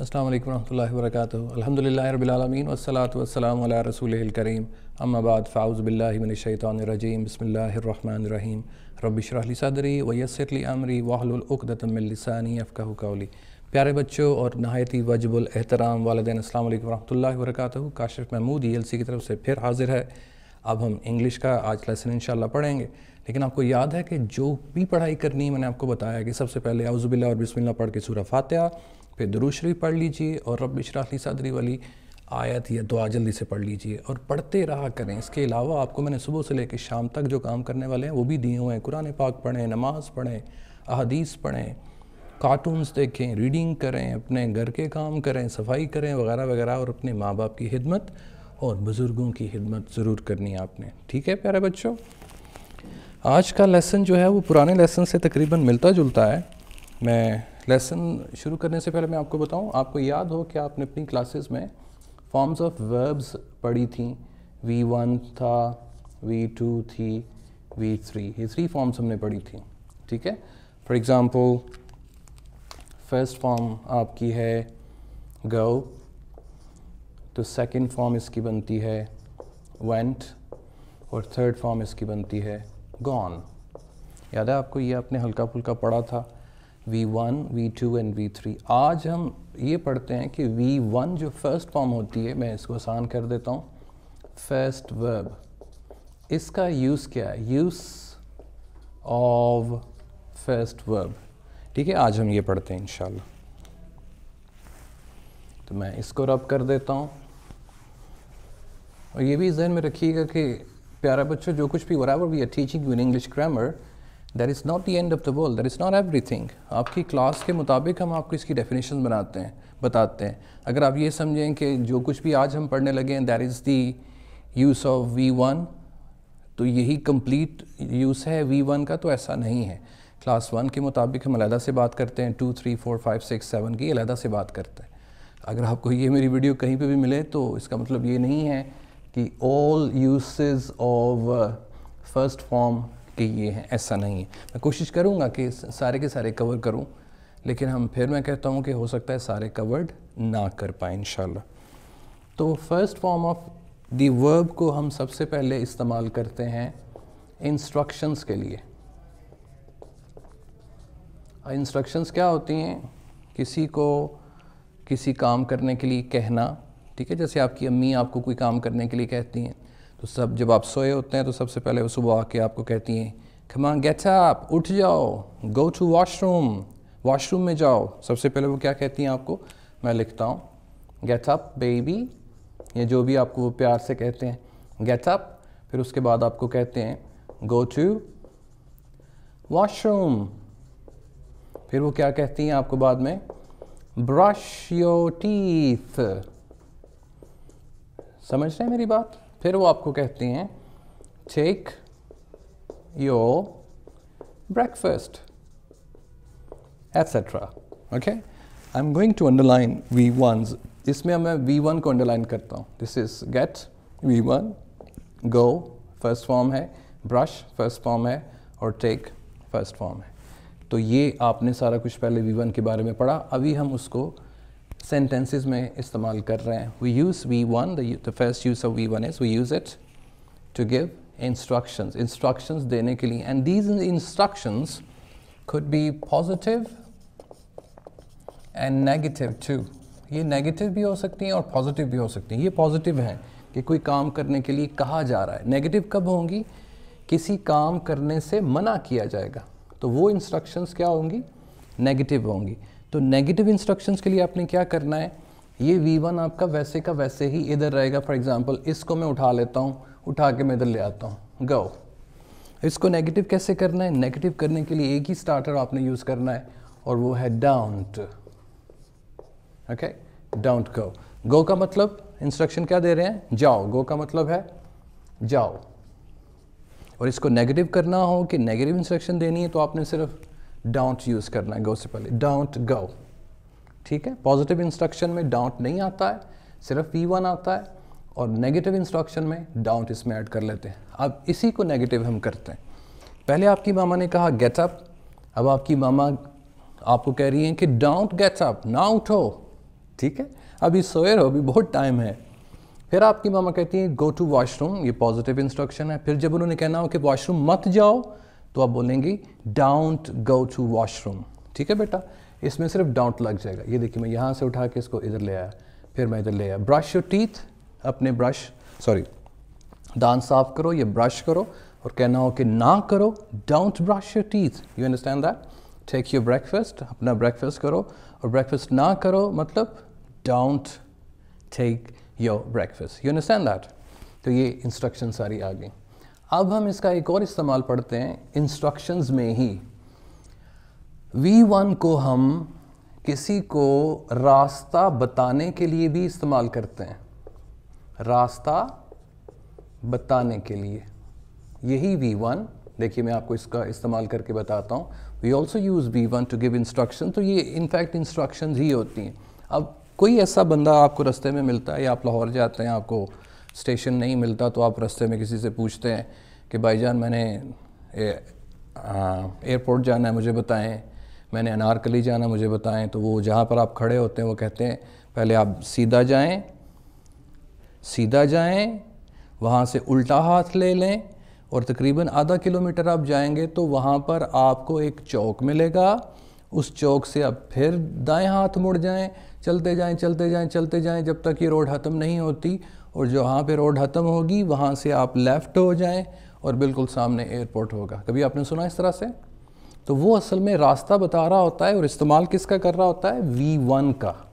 असल वालेकुम वरक व बरकातुहू अल्हम्दुलिल्लाहि रब्बिल करीम अम्माबाद बाद फ़ाउज़ बिल्लाहि सदरी व अमरी वहलुल उक़दतम कौली प्यारे बच्चों और नहायत वजबुल एहतराम वालदैन असल वालेकुम वरक Kashif Mahmood E L C की तरफ से फिर हाजिर है अब हम इंग्लिश का आज लेसन इंशाल्लाह पढ़ेंगे लेकिन आपको याद है कि जो भी पढ़ाई करनी मैंने आपको बताया कि सबसे पहले अवज़ुबिल्ला और बिस्मिल्ला पढ़ के सूरह फातिहा फिर दुरुशरी पढ़ लीजिए और रब इशराखली सदरी वाली आयत या दुआ जल्दी से पढ़ लीजिए और पढ़ते रहा करें इसके अलावा आपको मैंने सुबह से लेकर शाम तक जो काम करने वाले हैं वो भी दिए हुए हैं कुरान पाक पढ़ें नमाज़ पढ़ें अहदीस पढ़ें कार्टून्स देखें रीडिंग करें अपने घर के काम करें सफाई करें वगैरह वगैरह और अपने माँ बाप की खिदमत और बुज़ुर्गों की खिदमत ज़रूर करनी है आपने ठीक है प्यारे बच्चों आज का लेसन जो है वो पुराने लेसन से तकरीबन मिलता जुलता है मैं लेसन शुरू करने से पहले मैं आपको बताऊं आपको याद हो कि आपने अपनी क्लासेस में फॉर्म्स ऑफ वर्ब्स पढ़ी थी वी वन था वी टू थी वी थ्री ये थ्री फॉर्म्स हमने पढ़ी थी ठीक है फॉर एग्ज़ाम्पल फर्स्ट फॉर्म आपकी है गो तो सेकंड फॉर्म इसकी बनती है वेंट और थर्ड फॉर्म इसकी बनती है गॉन याद है आपको ये आपने हल्का फुल्का पढ़ा था V1, V2 and V3 आज हम ये पढ़ते हैं कि V1 जो फर्स्ट फॉर्म होती है मैं इसको आसान कर देता हूँ फर्स्ट वर्ब इसका यूज़ क्या है यूज़ ऑफ फर्स्ट वर्ब ठीक है आज हम ये पढ़ते हैं इन तो मैं इसको रब कर देता हूँ और ये भी जहन में रखिएगा कि प्यारा बच्चों जो कुछ भी whatever we are teaching you in English grammar that is not the end of the world that is not everything आपकी क्लास के मुताबिक हम आपको इसकी डेफिनेशन बनाते हैं बताते हैं अगर आप ये समझें कि जो कुछ भी आज हम पढ़ने लगे हैं that is the use of V one तो यही कंप्लीट यूज़ है वी वन का तो ऐसा नहीं है क्लास वन के मुताबिक हम अलहदा से बात करते हैं two three four five six seven की अलहदा से बात करते हैं अगर आपको ये मेरी वीडियो कहीं पे भी मिले तो इसका मतलब ये नहीं है कि all usage of first form कि ये है ऐसा नहीं है मैं कोशिश करूँगा कि सारे के सारे कवर करूँ लेकिन हम फिर मैं कहता हूँ कि हो सकता है सारे कवर्ड ना कर पाए इन तो first form of the verb को हम सबसे पहले इस्तेमाल करते हैं इंस्ट्रक्शंस के लिए इंस्ट्रक्शंस क्या होती हैं किसी को किसी काम करने के लिए कहना ठीक है जैसे आपकी अम्मी आपको कोई काम करने के लिए कहती हैं तो सब जब आप सोए होते हैं तो सबसे पहले वो सुबह आके आपको कहती हैं खमान गेट आप उठ जाओ गो टू वॉशरूम वॉशरूम में जाओ सबसे पहले वो क्या कहती हैं आपको मैं लिखता हूँ गेट अप बेबी या जो भी आपको वो प्यार से कहते हैं गेट अप फिर उसके बाद आपको कहते हैं गो टू वॉशरूम फिर वो क्या कहती हैं आपको बाद में ब्रश योर टीथ समझ रहे हैं मेरी बात फिर वो आपको कहती हैं take your breakfast etcetera okay I am going to underline V one इसमें मैं वी वन को अंडरलाइन करता हूँ this is get V one go first form है ब्रश फर्स्ट फॉर्म है और टेक फर्स्ट फॉर्म है तो ये आपने सारा कुछ पहले वी वन के बारे में पढ़ा अभी हम उसको सेंटेंसेस में इस्तेमाल कर रहे हैं V use we one the first use of V one is we use it to give instructions instructions देने के लिए and these instructions should be positive and negative too ये नेगेटिव भी हो सकती हैं और पॉजिटिव भी हो सकती हैं ये पॉजिटिव हैं कि कोई काम करने के लिए कहा जा रहा है नेगेटिव कब होंगी किसी काम करने से मना किया जाएगा तो वो इंस्ट्रक्शंस क्या होंगी नेगेटिव होंगी तो नेगेटिव इंस्ट्रक्शन के लिए आपने क्या करना है ये V1 आपका वैसे का वैसे ही इधर रहेगा फॉर एग्जाम्पल इसको मैं उठा लेता हूँ उठा के मैं इधर ले आता हूँ गो इसको नेगेटिव कैसे करना है नेगेटिव करने के लिए एक ही स्टार्टर आपने यूज़ करना है और वो है डाउंट ओके डाउंट गो गो का मतलब इंस्ट्रक्शन क्या दे रहे हैं जाओ गो का मतलब है जाओ और इसको नेगेटिव करना हो कि नेगेटिव इंस्ट्रक्शन देनी है तो आपने सिर्फ डोंट यूज़ करना है गो से पहले डोंट गो ठीक है पॉजिटिव इंस्ट्रक्शन में डोंट नहीं आता है सिर्फ पी e वन आता है और नेगेटिव इंस्ट्रक्शन में डोंट इसमें ऐड कर लेते हैं अब इसी को नेगेटिव हम करते हैं पहले आपकी मामा ने कहा गेट अप अब आपकी मामा आपको कह रही हैं कि डोंट गेट अप ना उठो ठीक है अभी सोए रहो अभी बहुत टाइम है फिर आपकी मामा कहती हैं गो टू वॉशरूम ये पॉजिटिव इंस्ट्रक्शन है फिर जब उन्होंने कहना हो कि वॉशरूम मत जाओ तो आप बोलेंगी डाउंट गो टू वॉशरूम ठीक है बेटा इसमें सिर्फ डाउंट लग जाएगा ये देखिए मैं यहाँ से उठा के इसको इधर ले आया फिर मैं इधर ले आया ब्रश योर टीथ अपने ब्रश सॉरी दांत साफ करो या ब्रश करो और कहना हो कि ना करो don't brush your teeth you understand that take your breakfast अपना ब्रेकफास्ट करो और ब्रेकफास्ट ना करो मतलब don't take your breakfast you understand that तो ये इंस्ट्रक्शन सारी आ गई अब हम इसका एक और इस्तेमाल पढ़ते हैं इंस्ट्रक्शंस में ही V1 को हम किसी को रास्ता बताने के लिए भी इस्तेमाल करते हैं रास्ता बताने के लिए यही V1 देखिए मैं आपको इसका इस्तेमाल करके बताता हूँ we also use we want to give instruction तो ये इनफैक्ट इंस्ट्रक्शन ही होती हैं अब कोई ऐसा बंदा आपको रास्ते में मिलता है या आप लाहौर जाते हैं आपको स्टेशन नहीं मिलता तो आप रास्ते में किसी से पूछते हैं कि भाईजान मैंने एयरपोर्ट जाना है मुझे बताएं मैंने अनारकली जाना है मुझे बताएं तो वो जहाँ पर आप खड़े होते हैं वो कहते हैं पहले आप सीधा जाएं सीधा जाएं वहाँ से उल्टा हाथ ले लें और तकरीबन आधा किलोमीटर आप जाएंगे तो वहाँ पर आपको एक चौक मिलेगा उस चौक से आप फिर दाएं हाथ मुड़ जाएं चलते जाएं चलते जाएं चलते जाएं जब तक ये रोड ख़त्म नहीं होती और जहाँ पे रोड ख़त्म होगी वहाँ से आप लेफ़्ट हो जाएं और बिल्कुल सामने एयरपोर्ट होगा कभी आपने सुना इस तरह से तो वो असल में रास्ता बता रहा होता है और इस्तेमाल किसका कर रहा होता है वी वन का